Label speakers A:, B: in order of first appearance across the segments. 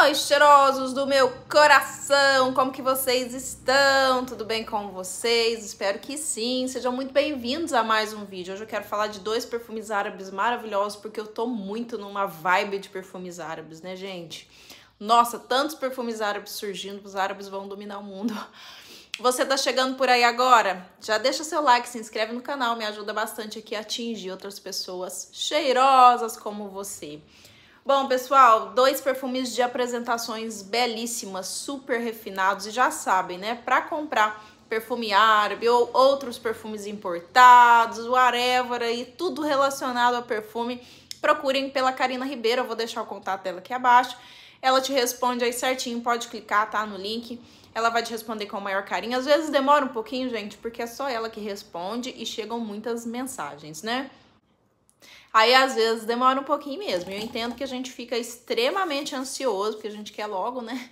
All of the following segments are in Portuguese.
A: Oi, cheirosos do meu coração, como que vocês estão? Tudo bem com vocês? Espero que sim. Sejam muito bem-vindos a mais um vídeo. Hoje eu quero falar de dois perfumes árabes maravilhosos, porque eu tô muito numa vibe de perfumes árabes, né, gente? Nossa, tantos perfumes árabes surgindo, os árabes vão dominar o mundo. Você tá chegando por aí agora? Já deixa seu like, se inscreve no canal, me ajuda bastante aqui a atingir outras pessoas cheirosas como você. Bom, pessoal, dois perfumes de apresentações belíssimas, super refinados e já sabem, né? Para comprar perfume árabe ou outros perfumes importados, o arevara e tudo relacionado a perfume, procurem pela Karina Ribeiro, eu vou deixar o contato dela aqui abaixo. Ela te responde aí certinho, pode clicar, tá no link. Ela vai te responder com o maior carinho. Às vezes demora um pouquinho, gente, porque é só ela que responde e chegam muitas mensagens, né? Aí às vezes demora um pouquinho mesmo. Eu entendo que a gente fica extremamente ansioso, porque a gente quer logo, né?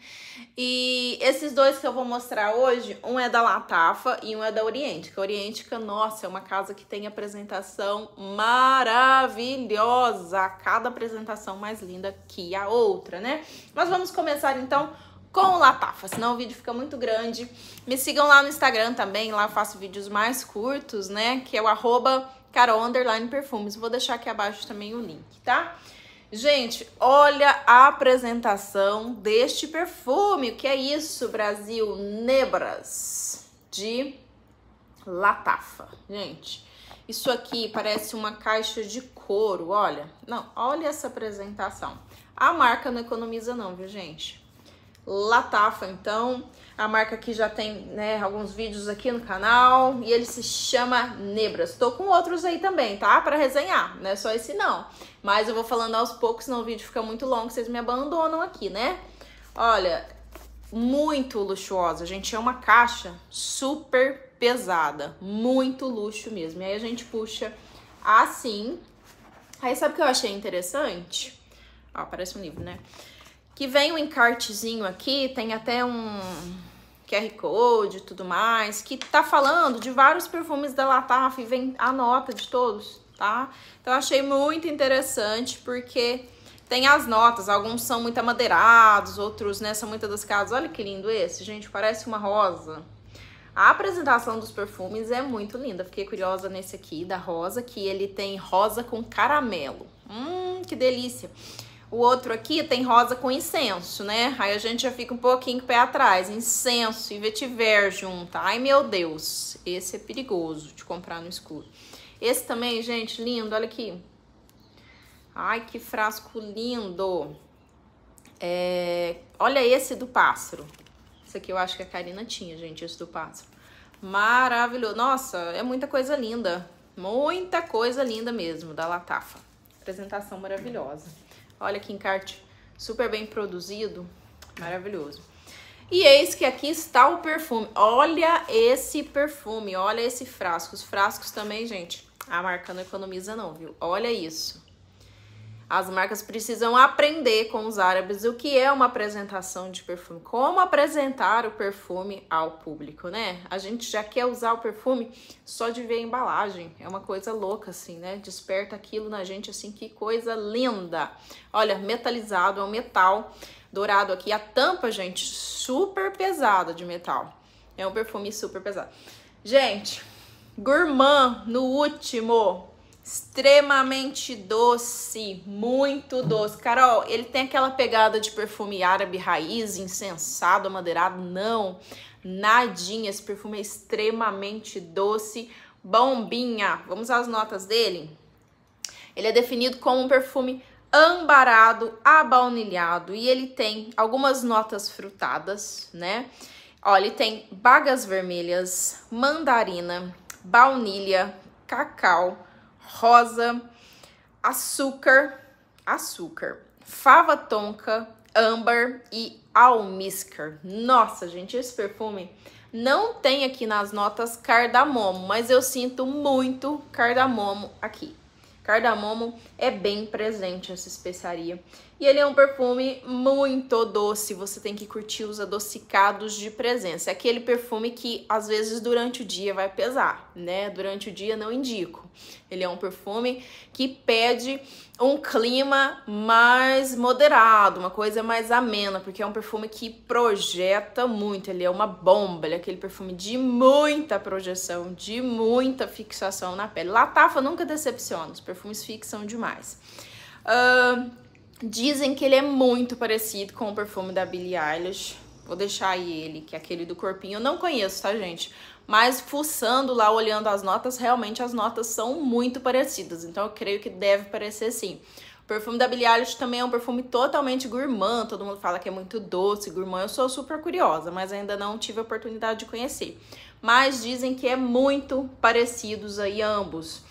A: E esses dois que eu vou mostrar hoje, um é da Latafa e um é da a Oriêntica, nossa, é uma casa que tem apresentação maravilhosa. Cada apresentação mais linda que a outra, né? Mas vamos começar então com o Latafa, senão o vídeo fica muito grande. Me sigam lá no Instagram também, lá faço vídeos mais curtos, né? Que é o arroba Carol Underline Perfumes. Vou deixar aqui abaixo também o link, tá? Gente, olha a apresentação deste perfume. O que é isso, Brasil? Nebras de Latafa. Gente, isso aqui parece uma caixa de couro, olha. Não, olha essa apresentação. A marca não economiza não, viu, gente? Latafa. Então, a marca que já tem né, alguns vídeos aqui no canal e ele se chama Nebras. Tô com outros aí também, tá? Para resenhar, não é só esse não. Mas eu vou falando aos poucos, senão o vídeo fica muito longo, vocês me abandonam aqui, né? Olha, muito luxuosa, gente. É uma caixa super pesada, muito luxo mesmo. E aí a gente puxa assim. Aí sabe o que eu achei interessante? Ó, parece um livro, né? que vem um encartezinho aqui, tem até um QR Code e tudo mais, que tá falando de vários perfumes da Lataf, vem a nota de todos, tá? Então achei muito interessante, porque tem as notas, alguns são muito amadeirados, outros, né, são muito das casas. Olha que lindo esse, gente, parece uma rosa. A apresentação dos perfumes é muito linda. Fiquei curiosa nesse aqui, da rosa, que ele tem rosa com caramelo. Hum, que delícia. O outro aqui tem rosa com incenso, né? Aí a gente já fica um pouquinho pé atrás. Incenso e vetiver junta. Ai, meu Deus. Esse é perigoso de comprar no escuro. Esse também, gente, lindo. Olha aqui. Ai, que frasco lindo. É... Olha esse do pássaro. Esse aqui eu acho que a Karina tinha, gente, esse do pássaro. Maravilhoso. Nossa, é muita coisa linda. Muita coisa linda mesmo, da Latafa. Apresentação maravilhosa. Olha que encarte super bem produzido, maravilhoso. E eis que aqui está o perfume. Olha esse perfume, olha esse frasco. Os frascos também, gente, a marca não economiza não, viu? Olha isso. As marcas precisam aprender com os árabes o que é uma apresentação de perfume, como apresentar o perfume ao público, né? A gente já quer usar o perfume só de ver a embalagem, é uma coisa louca assim, né? Desperta aquilo na gente assim, que coisa linda. Olha, metalizado, é um metal dourado aqui, a tampa, gente, super pesada de metal. É um perfume super pesado. Gente, gourmand no último extremamente doce, muito doce. Carol, ele tem aquela pegada de perfume árabe raiz, incensado, amadeirado, não. Nadinha, esse perfume é extremamente doce, bombinha. Vamos às notas dele? Ele é definido como um perfume ambarado, abaunilhado e ele tem algumas notas frutadas, né? Ó, ele tem bagas vermelhas, mandarina, baunilha, cacau, rosa, açúcar, açúcar, fava tonka, âmbar e almíscar. Nossa, gente, esse perfume não tem aqui nas notas cardamomo, mas eu sinto muito cardamomo aqui. Cardamomo é bem presente essa especiaria. E ele é um perfume muito doce, você tem que curtir os adocicados de presença. É aquele perfume que às vezes durante o dia vai pesar, né? Durante o dia não indico. Ele é um perfume que pede um clima mais moderado, uma coisa mais amena, porque é um perfume que projeta muito, ele é uma bomba, ele é aquele perfume de muita projeção, de muita fixação na pele. Latafa nunca decepciona, os perfumes fixam demais. Uh, dizem que ele é muito parecido com o perfume da Billie Eilish, vou deixar aí ele, que é aquele do corpinho, eu não conheço, tá gente? mas fuçando lá, olhando as notas, realmente as notas são muito parecidas. Então eu creio que deve parecer sim. O perfume da Billie Eilish também é um perfume totalmente gourmand, todo mundo fala que é muito doce, gourmand. Eu sou super curiosa, mas ainda não tive a oportunidade de conhecer. Mas dizem que é muito parecidos aí ambos.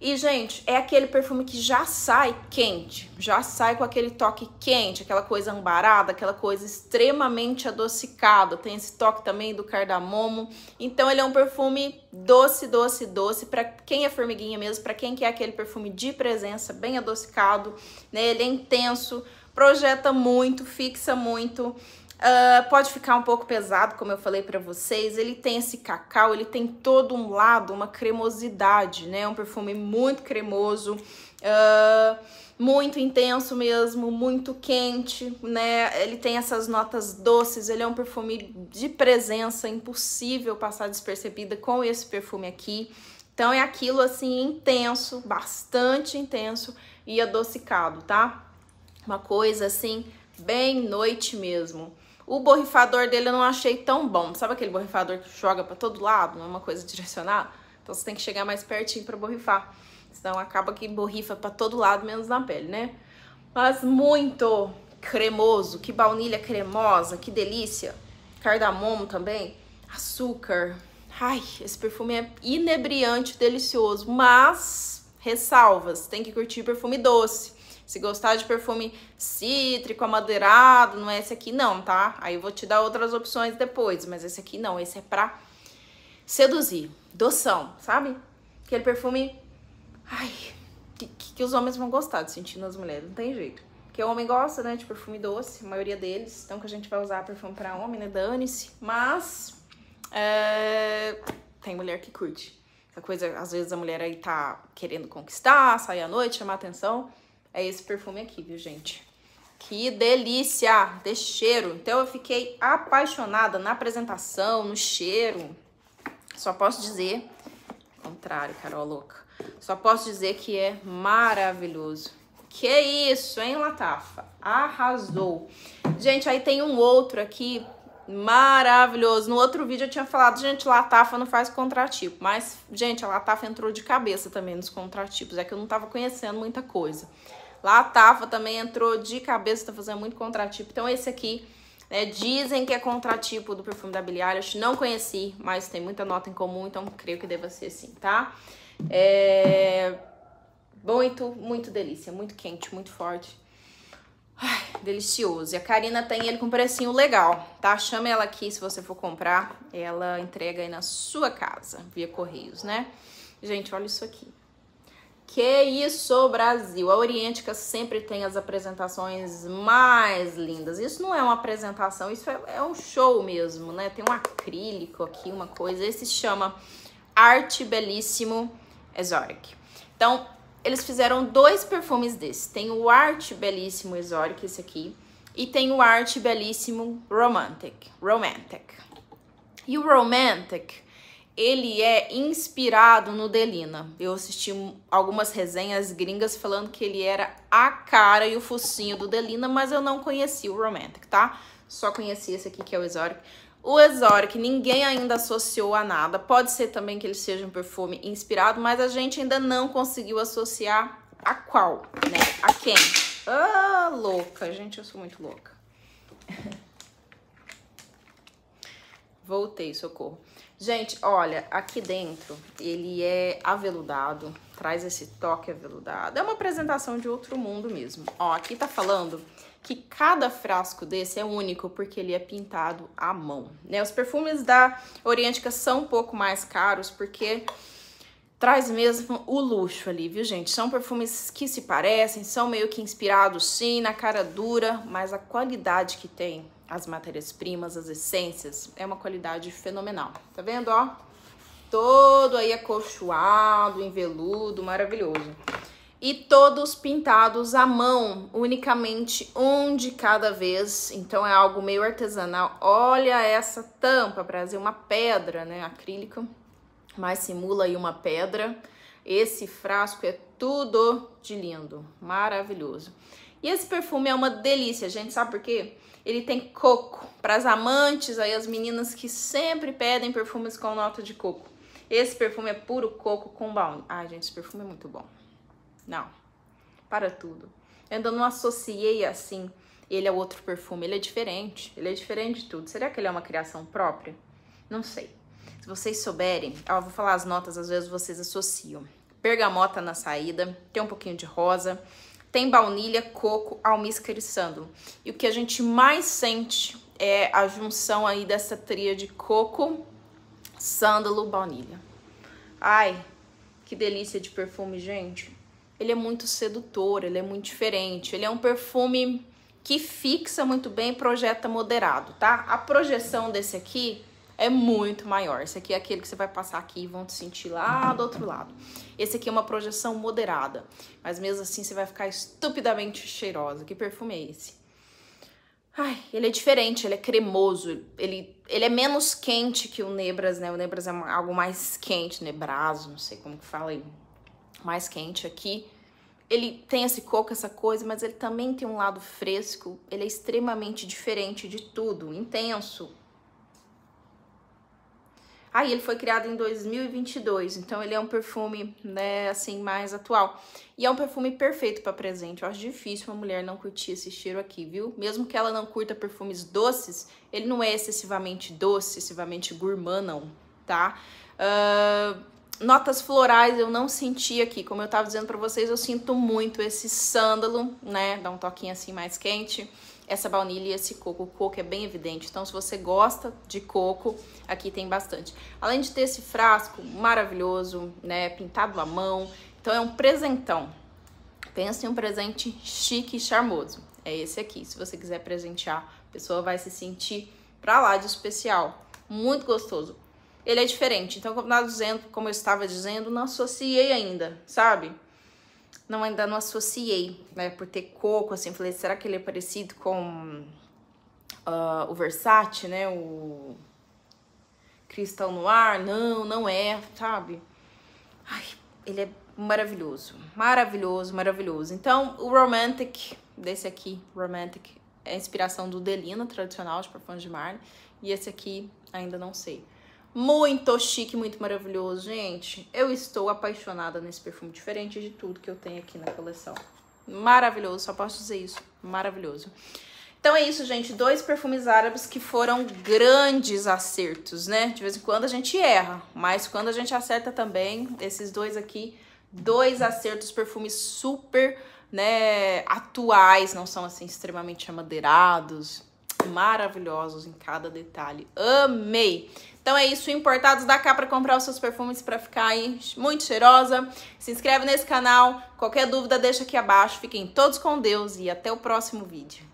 A: E, gente, é aquele perfume que já sai quente, já sai com aquele toque quente, aquela coisa ambarada, aquela coisa extremamente adocicada. Tem esse toque também do cardamomo. Então, ele é um perfume doce, doce, doce, para quem é formiguinha mesmo, para quem quer aquele perfume de presença, bem adocicado, né? Ele é intenso, projeta muito, fixa muito. Uh, pode ficar um pouco pesado, como eu falei para vocês. Ele tem esse cacau, ele tem todo um lado, uma cremosidade, né? Um perfume muito cremoso, uh, muito intenso mesmo, muito quente, né? Ele tem essas notas doces, ele é um perfume de presença, impossível passar despercebida com esse perfume aqui. Então é aquilo assim intenso, bastante intenso e adocicado, tá? Uma coisa assim bem noite mesmo. O borrifador dele eu não achei tão bom. Sabe aquele borrifador que joga para todo lado, não é uma coisa direcionada? Então você tem que chegar mais pertinho para borrifar. Senão acaba que borrifa para todo lado, menos na pele, né? Mas muito cremoso, que baunilha cremosa, que delícia. Cardamomo também, açúcar. Ai, esse perfume é inebriante, delicioso, mas ressalvas, tem que curtir perfume doce. Se gostar de perfume cítrico, amadeirado, não é esse aqui não, tá? Aí eu vou te dar outras opções depois, mas esse aqui não, esse é pra seduzir, doção, sabe? Aquele perfume, ai, que, que os homens vão gostar de sentir nas mulheres, não tem jeito. Porque o homem gosta, né, de perfume doce, a maioria deles. Então que a gente vai usar perfume pra homem, né, dane-se. Mas, é, tem mulher que curte. Essa coisa, às vezes a mulher aí tá querendo conquistar, sair à noite, chamar atenção. É esse perfume aqui, viu, gente? Que delícia de cheiro. Então eu fiquei apaixonada na apresentação, no cheiro. Só posso dizer, contrário, Carol louca. Só posso dizer que é maravilhoso. Que isso, hein, Latafa? Arrasou. Gente, aí tem um outro aqui maravilhoso. No outro vídeo eu tinha falado, gente, Latafa não faz contratipo. Mas, gente, a Latafa entrou de cabeça também nos contratipos. É que eu não tava conhecendo muita coisa. Lá a Tafa também entrou de cabeça, tá fazendo muito contratipo. Então esse aqui, né, dizem que é contratipo do perfume da Billie Eilish. Não conheci, mas tem muita nota em comum, então creio que deva ser assim, tá? É... Muito, muito delícia. Muito quente, muito forte. Ai, delicioso. E a Karina tem ele com precinho legal, tá? Chama ela aqui se você for comprar. Ela entrega aí na sua casa, via Correios, né? Gente, olha isso aqui. Que isso, Brasil! A Orientica sempre tem as apresentações mais lindas. Isso não é uma apresentação, isso é, é um show mesmo, né? Tem um acrílico aqui, uma coisa. Esse se chama Arte Belíssimo Exoric. Então, eles fizeram dois perfumes desses. Tem o Arte Belíssimo Exoric, esse aqui, e tem o Arte Belíssimo Romantic. Romantic. E o Romantic ele é inspirado no Delina. Eu assisti algumas resenhas gringas falando que ele era a cara e o focinho do Delina, mas eu não conheci o Romantic, tá? Só conheci esse aqui que é o Exoric. O Exoric ninguém ainda associou a nada. Pode ser também que ele seja um perfume inspirado, mas a gente ainda não conseguiu associar a qual, né? A quem? Ah, louca, gente, eu sou muito louca. Voltei, socorro. Gente, olha, aqui dentro ele é aveludado, traz esse toque aveludado. É uma apresentação de outro mundo mesmo. Ó, aqui tá falando que cada frasco desse é único porque ele é pintado à mão, né? Os perfumes da Orientica são um pouco mais caros porque traz mesmo o luxo ali, viu, gente? São perfumes que se parecem, são meio que inspirados sim na cara dura, mas a qualidade que tem as matérias-primas, as essências, é uma qualidade fenomenal. Tá vendo, ó? Todo aí acolchoado, em veludo, maravilhoso. E todos pintados à mão, unicamente um de cada vez. Então é algo meio artesanal. Olha essa tampa, Brasil, uma pedra, né, acrílica, mas simula aí uma pedra. Esse frasco é tudo de lindo, maravilhoso. E esse perfume é uma delícia, gente, sabe por quê? Ele tem coco, para as amantes aí, as meninas que sempre pedem perfumes com nota de coco. Esse perfume é puro coco com baunilha. Ai, gente, esse perfume é muito bom. Não, para tudo. Eu ainda não associei assim, ele é outro perfume, ele é diferente, ele é diferente de tudo. Será que ele é uma criação própria? Não sei. Se vocês souberem, eu vou falar as notas, às vezes vocês associam. Pergamota na saída, tem um pouquinho de rosa, tem baunilha, coco, almíscar e sândalo. E o que a gente mais sente é a junção aí dessa de coco, sândalo, baunilha. Ai, que delícia de perfume, gente. Ele é muito sedutor, ele é muito diferente. Ele é um perfume que fixa muito bem projeta moderado, tá? A projeção desse aqui é muito maior. Esse aqui é aquele que você vai passar aqui e vão te sentir lá do outro lado. Esse aqui é uma projeção moderada, mas mesmo assim você vai ficar estupidamente cheirosa. Que perfume é esse? Ai, ele é diferente, ele é cremoso, ele, ele é menos quente que o Nebras, né? O Nebras é algo mais quente, Nebras, não sei como que fala aí. Mais quente aqui ele tem esse coco, essa coisa, mas ele também tem um lado fresco. Ele é extremamente diferente de tudo, intenso, Aí ele foi criado em 2022, então ele é um perfume, né, assim, mais atual. E é um perfume perfeito para presente. Eu acho difícil uma mulher não curtir esse cheiro aqui, viu? Mesmo que ela não curta perfumes doces, ele não é excessivamente doce, excessivamente gourmand, não, tá? Uh, notas florais eu não senti aqui. Como eu tava dizendo para vocês, eu sinto muito esse sândalo, né? Dá um toquinho assim mais quente essa baunilha e esse coco. O coco é bem evidente, então se você gosta de coco, aqui tem bastante. Além de ter esse frasco maravilhoso, né, pintado à mão, então é um presentão. Pensa em um presente chique e charmoso. É esse aqui. Se você quiser presentear, a pessoa vai se sentir pra lá de especial. Muito gostoso. Ele é diferente. Então, como eu estava dizendo, não associei ainda, sabe? não ainda não associei, né? Por ter coco, assim, falei, será que ele é parecido com uh, o Versace, né? O Cristal Noir? Não, não é, sabe? Ai, ele é maravilhoso, maravilhoso, maravilhoso. Então, o Romantic, desse aqui, Romantic, é a inspiração do Delina, tradicional de perfumes de Marne. E esse aqui, ainda não sei. Muito chique, muito maravilhoso, gente. Eu estou apaixonada nesse perfume, diferente de tudo que eu tenho aqui na coleção. Maravilhoso, só posso dizer isso. Maravilhoso. Então é isso, gente. Dois perfumes árabes que foram grandes acertos, né? De vez em quando a gente erra, mas quando a gente acerta também, esses dois aqui, dois acertos, perfumes super, né, atuais, não são assim extremamente amadeirados, maravilhosos em cada detalhe. Amei! Então é isso, importados da cá para comprar os seus perfumes para ficar aí muito cheirosa. Se inscreve nesse canal, qualquer dúvida deixa aqui abaixo. Fiquem todos com Deus e até o próximo vídeo.